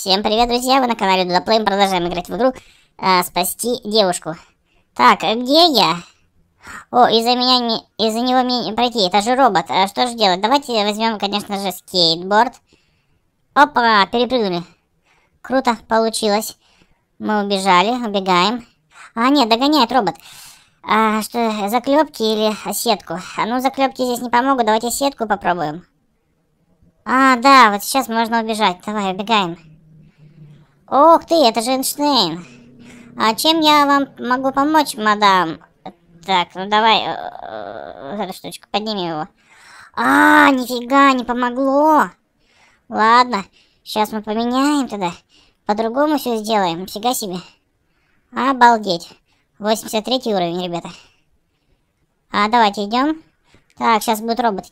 Всем привет, друзья! Вы на канале Дудаплейм. Продолжаем играть в игру а, «Спасти девушку». Так, а где я? О, из-за меня не... Из-за него мне не пройти. Это же робот. А что же делать? Давайте возьмем, конечно же, скейтборд. Опа, перепрыгнули. Круто, получилось. Мы убежали, убегаем. А, нет, догоняет робот. А, что, заклепки или сетку? А ну, заклепки здесь не помогут. Давайте сетку попробуем. А, да, вот сейчас можно убежать. Давай, убегаем. Ох ты, это же Эйнштейн. А чем я вам могу помочь, мадам? Так, ну давай, э, э, эта штучка, подними его. А, нифига, не помогло. Ладно, сейчас мы поменяем тогда. По-другому все сделаем, Нифига себе. Обалдеть. 83 уровень, ребята. А, давайте идем. Так, сейчас будут роботы.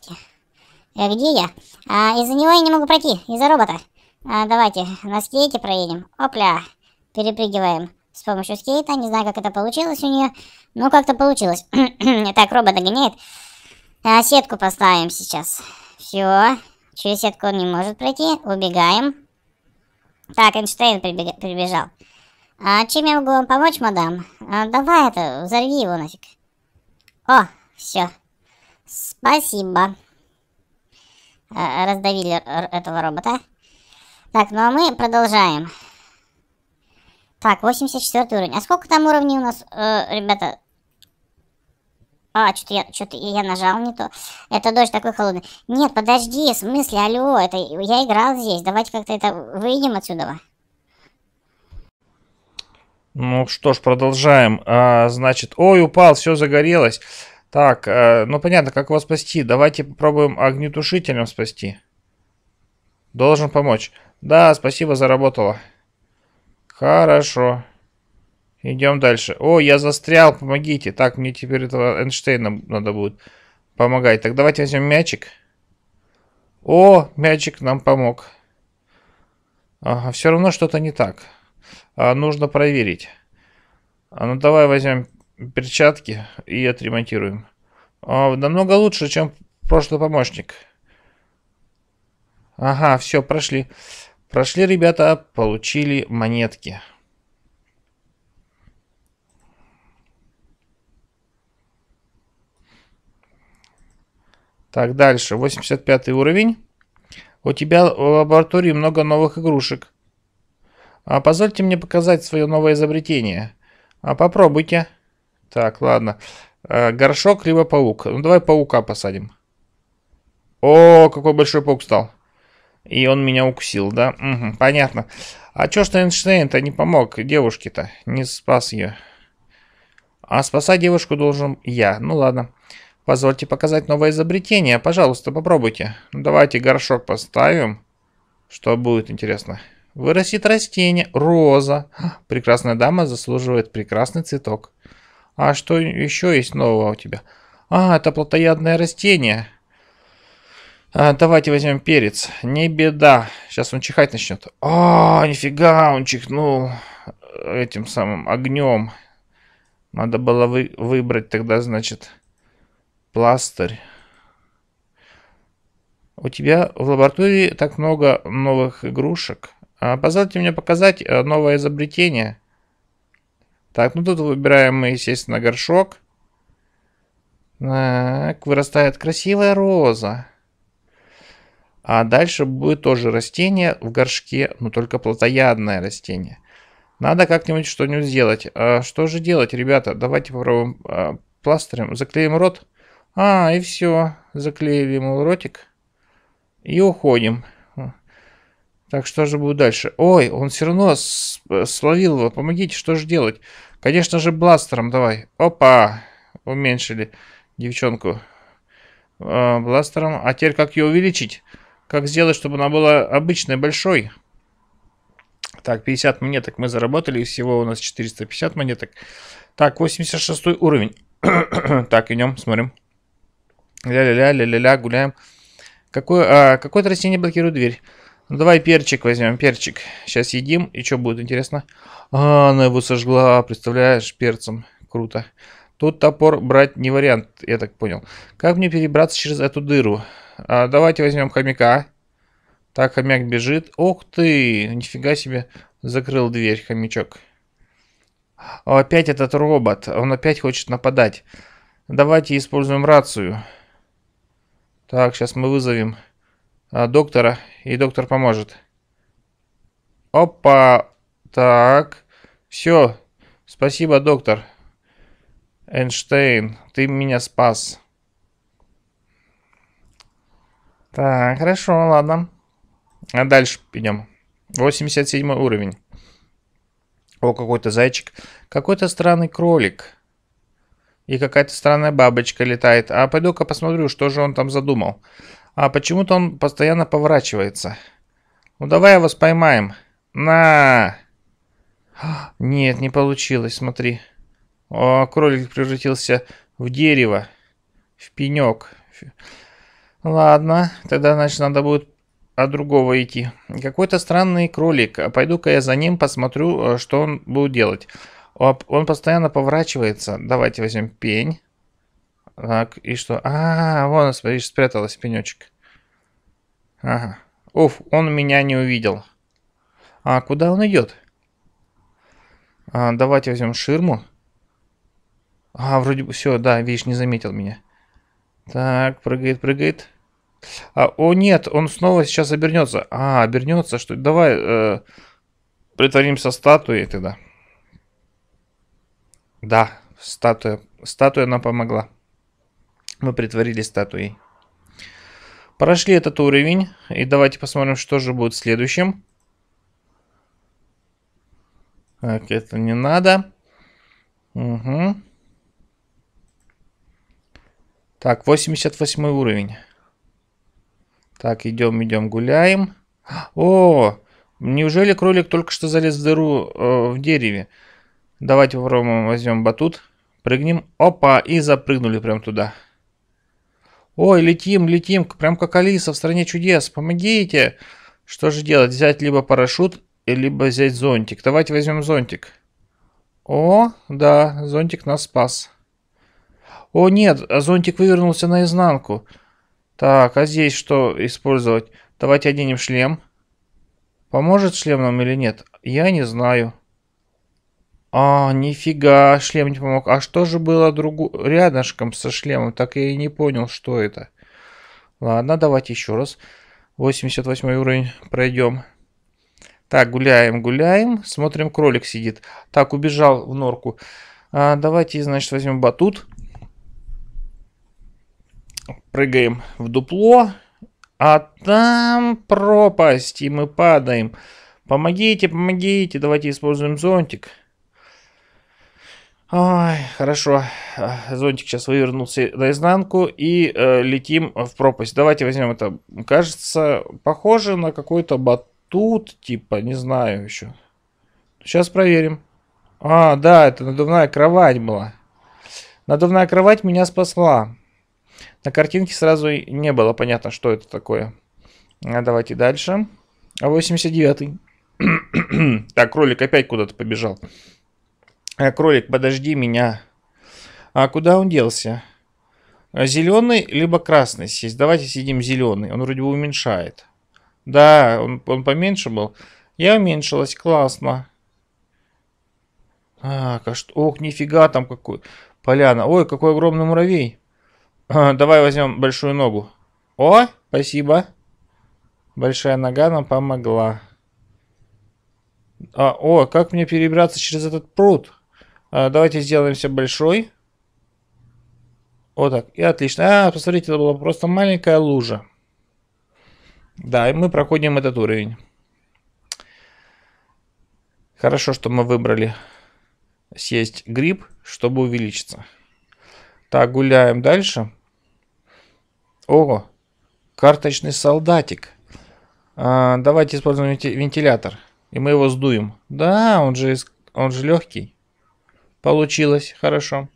А, э, где я? А, из-за него я не могу пройти, из-за робота. А, давайте на скейте проедем. Опля, перепрыгиваем с помощью скейта. Не знаю, как это получилось у нее, но как-то получилось. так, робот догоняет. А, сетку поставим сейчас. Все, через сетку он не может пройти. Убегаем. Так, Эйнштейн прибежал. А чем я могу вам помочь, мадам? А, давай это, взорви его нафиг. О, все. Спасибо. А, раздавили этого робота. Так, ну а мы продолжаем. Так, 84 уровень. А сколько там уровней у нас, э, ребята? А, что-то я, что я нажал не то. Это дождь такой холодный. Нет, подожди, в смысле, алло, это я играл здесь. Давайте как-то это выйдем отсюда. Ну что ж, продолжаем. А, значит, ой, упал, все загорелось. Так, а, ну понятно, как его спасти. Давайте попробуем огнетушителем спасти. Должен помочь. Да, спасибо, заработало. Хорошо. Идем дальше. О, я застрял, помогите. Так, мне теперь этого Эйнштейна надо будет помогать. Так, давайте возьмем мячик. О, мячик нам помог. Ага, все равно что-то не так. А, нужно проверить. А, ну, давай возьмем перчатки и отремонтируем. А, намного лучше, чем прошлый помощник. Ага, все, прошли. Прошли ребята, получили монетки. Так, дальше. 85 уровень. У тебя в лаборатории много новых игрушек. А позвольте мне показать свое новое изобретение. А попробуйте. Так, ладно. А, горшок либо паук. Ну давай паука посадим. О, какой большой паук стал. И он меня укусил, да? Угу, понятно. А чё что Эйнштейн-то не помог девушке-то? Не спас ее. А спасать девушку должен я. Ну ладно. Позвольте показать новое изобретение. Пожалуйста, попробуйте. Ну, давайте горшок поставим. Что будет интересно? Вырастет растение. Роза. Прекрасная дама заслуживает прекрасный цветок. А что еще есть нового у тебя? А, это плотоядное растение. А, давайте возьмем перец. Не беда. Сейчас он чихать начнет. О, а, нифига, он чихнул этим самым огнем. Надо было вы, выбрать тогда, значит, пластырь. У тебя в лаборатории так много новых игрушек. А, позвольте мне показать э, новое изобретение. Так, ну тут выбираем мы, естественно, горшок. Так, вырастает красивая роза. А дальше будет тоже растение в горшке, но только плотоядное растение. Надо как-нибудь что-нибудь сделать. А что же делать, ребята? Давайте попробуем а, пластырем. Заклеим рот. А, и все. Заклеили ему ротик. И уходим. Так, что же будет дальше? Ой, он все равно словил его. Помогите, что же делать? Конечно же, бластером давай. Опа! Уменьшили девчонку. А, бластером. А теперь как ее увеличить? Как сделать, чтобы она была обычной, большой? Так, 50 монеток мы заработали. Всего у нас 450 монеток. Так, 86 уровень. так, идем, смотрим. Ля-ля-ля, ля-ля-ля, гуляем. Какое, а, какое растение блокирует дверь? Ну, давай перчик возьмем, перчик. Сейчас едим, и что будет интересно? А, она его сожгла, представляешь, перцем. Круто. Тут топор брать не вариант, я так понял. Как мне перебраться через эту дыру? А, давайте возьмем хомяка. Так, хомяк бежит. Ух ты, нифига себе. Закрыл дверь хомячок. Опять этот робот. Он опять хочет нападать. Давайте используем рацию. Так, сейчас мы вызовем а, доктора. И доктор поможет. Опа. Так. Все. Спасибо, доктор. Эйнштейн, ты меня спас. Так, хорошо, ладно. А дальше идем. 87 уровень. О, какой-то зайчик. Какой-то странный кролик. И какая-то странная бабочка летает. А пойду-ка посмотрю, что же он там задумал. А почему-то он постоянно поворачивается. Ну давай я его поймаем. На! Нет, не получилось, смотри. О, кролик превратился в дерево. В пенек. Ладно, тогда, значит, надо будет от другого идти. Какой-то странный кролик. Пойду-ка я за ним, посмотрю, э, что он будет делать. Он постоянно поворачивается. Давайте возьмем пень. Так, и что? А, вон, видишь, спряталась пенечек. Ага. Уф, он меня не увидел. А куда он идет? А, давайте возьмем ширму. А, вроде бы все, да, видишь, не заметил меня. Так, прыгает, прыгает. А, о нет, он снова сейчас обернется. А, обернется, что Давай э, притворимся статуей тогда. Да, статуя. Статуя нам помогла. Мы притворились статуей. Прошли этот уровень. И давайте посмотрим, что же будет следующим. Так, это не надо. Угу. Так, 88 уровень. Так, идем, идем, гуляем. О, неужели кролик только что залез в дыру э, в дереве? Давайте попробуем, возьмем батут, прыгнем. Опа, и запрыгнули прям туда. Ой, летим, летим, прям как Алиса в стране чудес. Помогите! Что же делать? Взять либо парашют, либо взять зонтик. Давайте возьмем зонтик. О, да, зонтик нас спас. О, нет, зонтик вывернулся наизнанку. Так, а здесь что использовать? Давайте оденем шлем. Поможет шлем нам или нет? Я не знаю. А, нифига, шлем не помог. А что же было другу... рядышком со шлемом? Так я и не понял, что это. Ладно, давайте еще раз. 88 уровень пройдем. Так, гуляем, гуляем. Смотрим, кролик сидит. Так, убежал в норку. А, давайте, значит, возьмем батут прыгаем в дупло, а там пропасть, и мы падаем. Помогите, помогите, давайте используем зонтик. Ой, хорошо. Зонтик сейчас вывернулся наизнанку и э, летим в пропасть. Давайте возьмем это. Кажется, похоже на какой-то батут, типа, не знаю еще. Сейчас проверим. А, да, это надувная кровать была. Надувная кровать меня спасла. На картинке сразу не было понятно, что это такое. А давайте дальше. 89 а так, кролик опять куда-то побежал. А, кролик, подожди меня. А куда он делся? А, зеленый либо красный сесть. Давайте сидим зеленый. Он вроде бы уменьшает. Да, он, он поменьше был. Я уменьшилась, классно. Так, а что? Ох, нифига там какой. Поляна. Ой, какой огромный муравей. Давай возьмем большую ногу. О, спасибо. Большая нога нам помогла. А, о, как мне перебраться через этот пруд? А, давайте сделаемся большой. Вот так. И отлично. А, посмотрите, это была просто маленькая лужа. Да, и мы проходим этот уровень. Хорошо, что мы выбрали съесть гриб, чтобы увеличиться. Так, гуляем дальше. О, карточный солдатик. А, давайте используем вентилятор. И мы его сдуем. Да, он же, он же легкий. Получилось, хорошо.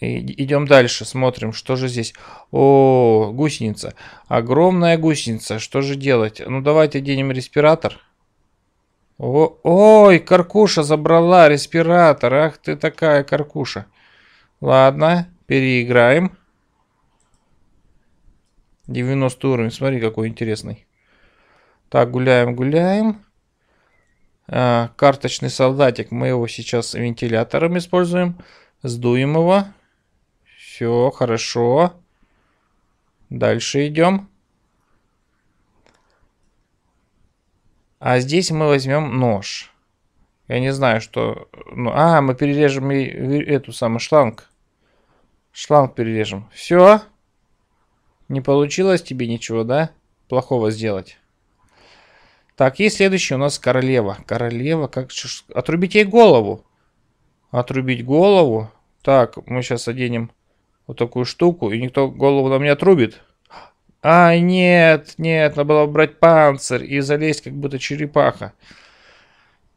И, идем дальше, смотрим, что же здесь. О, гусеница. Огромная гусеница, что же делать? Ну, давайте оденем респиратор. О, ой, каркуша забрала респиратор. Ах ты такая каркуша. Ладно, переиграем. 90 уровень, смотри, какой интересный. Так, гуляем, гуляем. А, карточный солдатик, мы его сейчас вентилятором используем. Сдуем его. Все, хорошо. Дальше идем. А здесь мы возьмем нож. Я не знаю, что... Ну, а, мы перережем эту самую шланг. Шланг перережем. Все. Не получилось тебе ничего, да? Плохого сделать. Так, и следующий у нас королева. Королева, как... Отрубить ей голову. Отрубить голову. Так, мы сейчас оденем вот такую штуку. И никто голову нам не отрубит. А, нет, нет, надо было брать панцирь и залезть, как будто черепаха.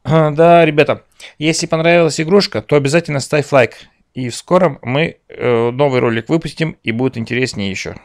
А, да, ребята, если понравилась игрушка, то обязательно ставь лайк. И в скором мы э, новый ролик выпустим, и будет интереснее еще.